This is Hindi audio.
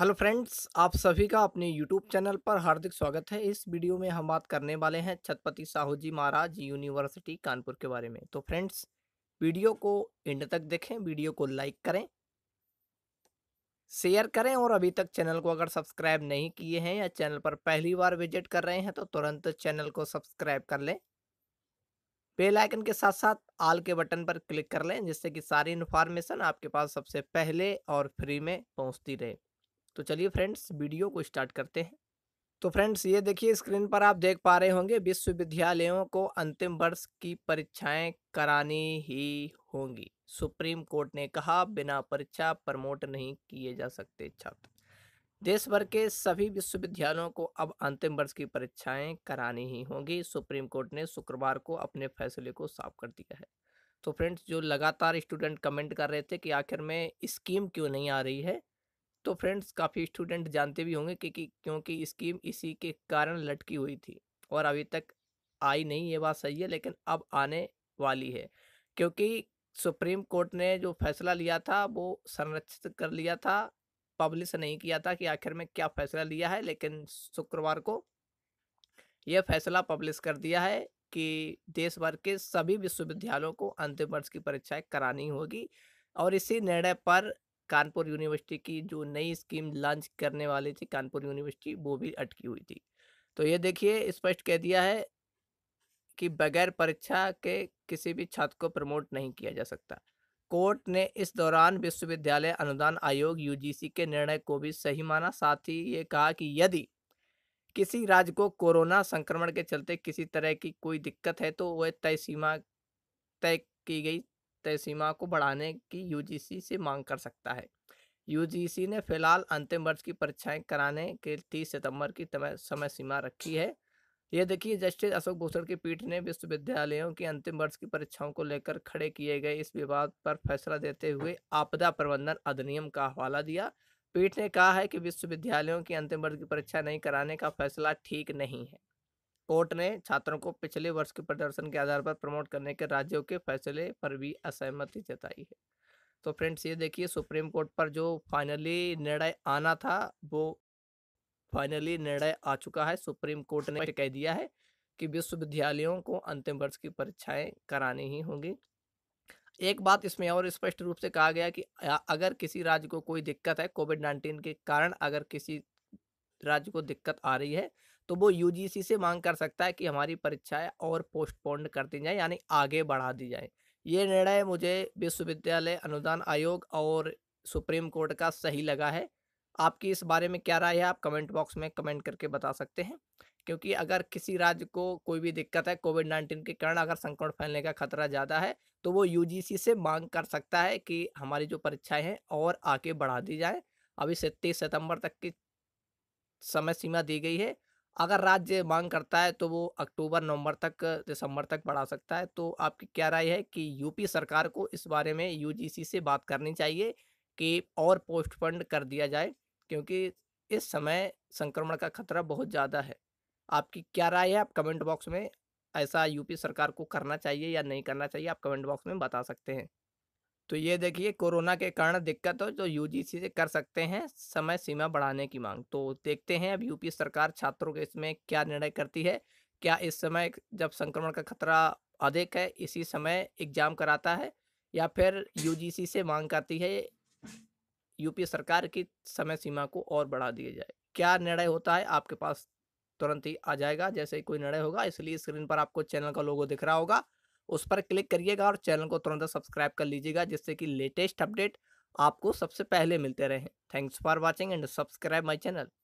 हेलो फ्रेंड्स आप सभी का अपने यूट्यूब चैनल पर हार्दिक स्वागत है इस वीडियो में हम बात करने वाले हैं छत्रपति साहू जी महाराज यूनिवर्सिटी कानपुर के बारे में तो फ्रेंड्स वीडियो को एंड तक देखें वीडियो को लाइक करें शेयर करें और अभी तक चैनल को अगर सब्सक्राइब नहीं किए हैं या चैनल पर पहली बार विजिट कर रहे हैं तो तुरंत चैनल को सब्सक्राइब कर लें बेलाइकन के साथ साथ आल के बटन पर क्लिक कर लें जिससे कि सारी इन्फॉर्मेशन आपके पास सबसे पहले और फ्री में पहुँचती रहे तो चलिए फ्रेंड्स वीडियो को स्टार्ट करते हैं तो फ्रेंड्स ये देखिए स्क्रीन पर आप देख पा रहे होंगे विश्वविद्यालयों को अंतिम वर्ष की परीक्षाएं करानी ही होंगी सुप्रीम कोर्ट ने कहा बिना परीक्षा प्रमोट नहीं किए जा सकते छात्र देश भर के सभी विश्वविद्यालयों को अब अंतिम वर्ष की परीक्षाएं करानी ही होंगी सुप्रीम कोर्ट ने शुक्रवार को अपने फैसले को साफ कर दिया है तो फ्रेंड्स जो लगातार स्टूडेंट कमेंट कर रहे थे कि आखिर में स्कीम क्यों नहीं आ रही है तो फ्रेंड्स काफ़ी स्टूडेंट जानते भी होंगे कि, क्योंकि स्कीम इसी के कारण लटकी हुई थी और अभी तक आई नहीं ये बात सही है लेकिन अब आने वाली है क्योंकि सुप्रीम कोर्ट ने जो फैसला लिया था वो संरक्षित कर लिया था पब्लिश नहीं किया था कि आखिर में क्या फैसला लिया है लेकिन शुक्रवार को यह फैसला पब्लिश कर दिया है कि देश भर के सभी विश्वविद्यालयों को अंतिम वर्ष की परीक्षाएं करानी होगी और इसी निर्णय पर कानपुर यूनिवर्सिटी की जो नई स्कीम लॉन्च करने वाली थी कानपुर यूनिवर्सिटी वो भी अटकी हुई थी तो ये देखिए स्पष्ट कह दिया है कि बगैर परीक्षा के किसी भी छात्र को प्रमोट नहीं किया जा सकता कोर्ट ने इस दौरान विश्वविद्यालय अनुदान आयोग यूजीसी के निर्णय को भी सही माना साथ ही ये कहा कि यदि किसी राज्य को कोरोना संक्रमण के चलते किसी तरह की कोई दिक्कत है तो वह तय सीमा तय की गई तय सीमा को बढ़ाने की यूजीसी से मांग कर सकता है यूजीसी ने फिलहाल अंतिम वर्ष की परीक्षाएं कराने के तीस सितंबर की समय सीमा रखी है ये देखिए जस्टिस अशोक भूषण की पीठ ने विश्वविद्यालयों की अंतिम वर्ष की परीक्षाओं को लेकर खड़े किए गए इस विवाद पर फैसला देते हुए आपदा प्रबंधन अधिनियम का हवाला दिया पीठ ने कहा है कि विश्वविद्यालयों की अंतिम वर्ष की परीक्षा नहीं कराने का फैसला ठीक नहीं है कोर्ट ने छात्रों को पिछले वर्ष के प्रदर्शन के आधार पर प्रमोट करने के राज्यों के फैसले पर भी असहमति जताई है तो फ्रेंड्स ये देखिए सुप्रीम कोर्ट पर जो फाइनली निर्णय आना था वो फाइनली निर्णय आ चुका है सुप्रीम कोर्ट ने कह दिया है कि विश्वविद्यालयों को अंतिम वर्ष की परीक्षाएं करानी ही होंगी एक बात इसमें और स्पष्ट रूप से कहा गया कि अगर किसी राज्य को कोई दिक्कत है कोविड नाइन्टीन के कारण अगर किसी राज्य को दिक्कत आ रही है तो वो यूजीसी से मांग कर सकता है कि हमारी परीक्षाएं और पोस्टपोन्ड कर दी जाए यानी आगे बढ़ा दी जाए ये निर्णय मुझे विश्वविद्यालय अनुदान आयोग और सुप्रीम कोर्ट का सही लगा है आपकी इस बारे में क्या राय है आप कमेंट बॉक्स में कमेंट करके बता सकते हैं क्योंकि अगर किसी राज्य को कोई भी दिक्कत है कोविड नाइन्टीन के कारण अगर संक्रमण फैलने का खतरा ज़्यादा है तो वो यूजीसी से मांग कर सकता है कि हमारी जो परीक्षाएं हैं और आगे बढ़ा दी जाए अभी से तीस सितंबर तक की समय सीमा दी गई है अगर राज्य मांग करता है तो वो अक्टूबर नवंबर तक दिसंबर तक बढ़ा सकता है तो आपकी क्या राय है कि यूपी सरकार को इस बारे में यूजीसी से बात करनी चाहिए कि और पोस्टपोन्ड कर दिया जाए क्योंकि इस समय संक्रमण का खतरा बहुत ज़्यादा है आपकी क्या राय है आप कमेंट बॉक्स में ऐसा यूपी सरकार को करना चाहिए या नहीं करना चाहिए आप कमेंट बॉक्स में बता सकते हैं तो ये देखिए कोरोना के कारण दिक्कत हो तो यूजीसी से कर सकते हैं समय सीमा बढ़ाने की मांग तो देखते हैं अब यूपी सरकार छात्रों के इसमें क्या निर्णय करती है क्या इस समय जब संक्रमण का खतरा अधिक है इसी समय एग्जाम कराता है या फिर यूजीसी से मांग करती है यूपी सरकार की समय सीमा को और बढ़ा दिया जाए क्या निर्णय होता है आपके पास तुरंत ही आ जाएगा जैसे ही कोई निर्णय होगा इसलिए स्क्रीन पर आपको चैनल का लोगो दिख रहा होगा उस पर क्लिक करिएगा और चैनल को तुरंत सब्सक्राइब कर लीजिएगा जिससे कि लेटेस्ट अपडेट आपको सबसे पहले मिलते रहें thanks for watching and subscribe my channel